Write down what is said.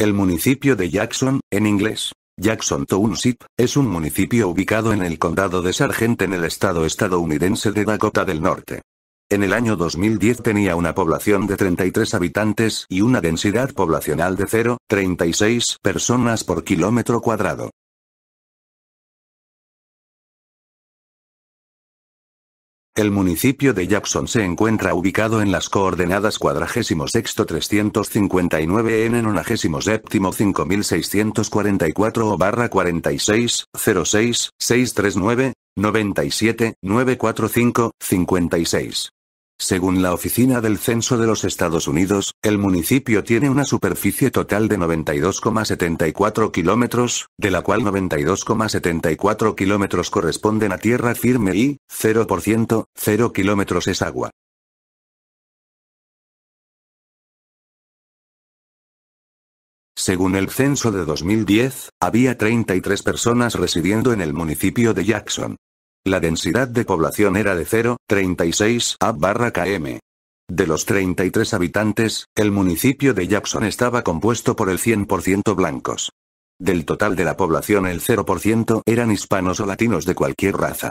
El municipio de Jackson, en inglés, Jackson Township, es un municipio ubicado en el condado de Sargent en el estado estadounidense de Dakota del Norte. En el año 2010 tenía una población de 33 habitantes y una densidad poblacional de 0,36 personas por kilómetro cuadrado. El municipio de Jackson se encuentra ubicado en las coordenadas 46 359 N 97 5644 barra 46 06 639 97 945 56. Según la Oficina del Censo de los Estados Unidos, el municipio tiene una superficie total de 92,74 kilómetros, de la cual 92,74 kilómetros corresponden a tierra firme y, 0%, 0 kilómetros es agua. Según el censo de 2010, había 33 personas residiendo en el municipio de Jackson. La densidad de población era de 0,36 a barra km. De los 33 habitantes, el municipio de Jackson estaba compuesto por el 100% blancos. Del total de la población el 0% eran hispanos o latinos de cualquier raza.